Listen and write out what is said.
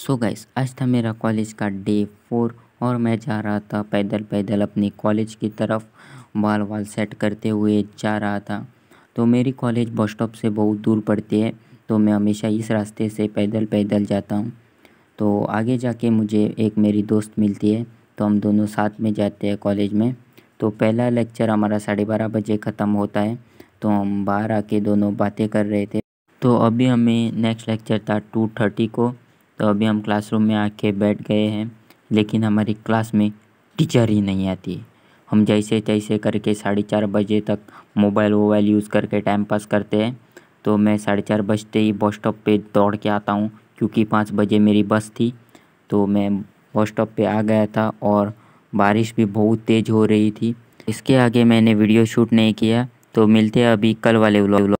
so guys आज था मेरा कॉलेज का डे फोर और मैं जा रहा था पैदल पैदल अपने कॉलेज की तरफ बाल वाल सेट करते हुए जा रहा था तो मेरी कॉलेज बस स्टॉप से बहुत दूर पड़ती है तो मैं हमेशा इस रास्ते से पैदल पैदल जाता हूँ तो आगे जाके मुझे एक मेरी दोस्त मिलती है तो हम दोनों साथ में जाते हैं कॉलेज में तो पहला लेक्चर हमारा साढ़े बारह बजे ख़त्म होता है तो हम बाहर आके दोनों बातें कर रहे थे तो अभी हमें नेक्स्ट लेक्चर था टू थर्टी को तो अभी हम क्लासरूम में आके बैठ गए हैं लेकिन हमारी क्लास में टीचर ही नहीं आती हम जैसे तैसे करके साढ़े चार बजे तक मोबाइल वोबाइल यूज़ करके टाइम पास करते हैं तो मैं साढ़े चार बजते ही बस स्टॉप पे दौड़ के आता हूँ क्योंकि पाँच बजे मेरी बस थी तो मैं बस स्टॉप पे आ गया था और बारिश भी बहुत तेज़ हो रही थी इसके आगे मैंने वीडियो शूट नहीं किया तो मिलते हैं अभी कल वाले व्लॉग